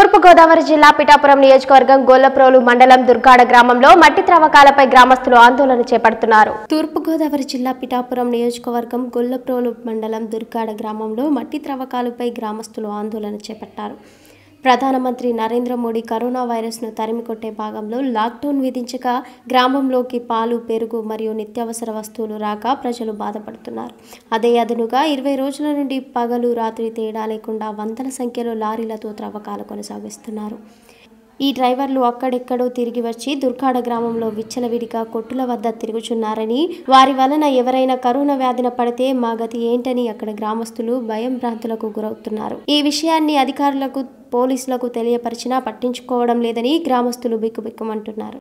తూర్పుగోదావరి జిల్లా పిఠాపురం నియోజకవర్గం గోల్లప్రోలు మండలం దుర్గాడ గ్రామంలో మట్టి త్రవ్వకాలపై గ్రామస్తులు ఆందోళన చేపడుతున్నారు తూర్పుగోదావరి జిల్లా పిఠాపురం నియోజకవర్గం గొల్లప్రోలు మండలం దుర్గాడ గ్రామంలో మట్టి త్రవ్వకాలపై గ్రామస్తులు ఆందోళన చేపట్టారు ప్రధానమంత్రి నరేంద్ర మోడీ కరోనా వైరస్ను తరిమికొట్టే భాగంలో లాక్డౌన్ విధించగా గ్రామంలోకి పాలు పెరుగు మరియు నిత్యావసర వస్తువులు రాక ప్రజలు బాధపడుతున్నారు అదే అదనుగా ఇరవై రోజుల నుండి పగలు రాత్రి తేడా లేకుండా వందల సంఖ్యలో లారీలతో త్రవ్వకాలు కొనసాగిస్తున్నారు ఈ డ్రైవర్లు అక్కడెక్కడో తిరిగి వచ్చి దుర్కాడ గ్రామంలో విచ్చలవిడిగా కొట్టుల వద్ద తిరుగుచున్నారని వారి వలన ఎవరైనా కరోనా వ్యాధిన పడితే మా గతి ఏంటని అక్కడ గ్రామస్తులు భయం భ్రాంతులకు గురవుతున్నారు ఈ విషయాన్ని అధికారులకు పోలీసులకు తెలియపరిచినా పట్టించుకోవడం లేదని గ్రామస్తులు బిక్కుబిక్కుమంటున్నారు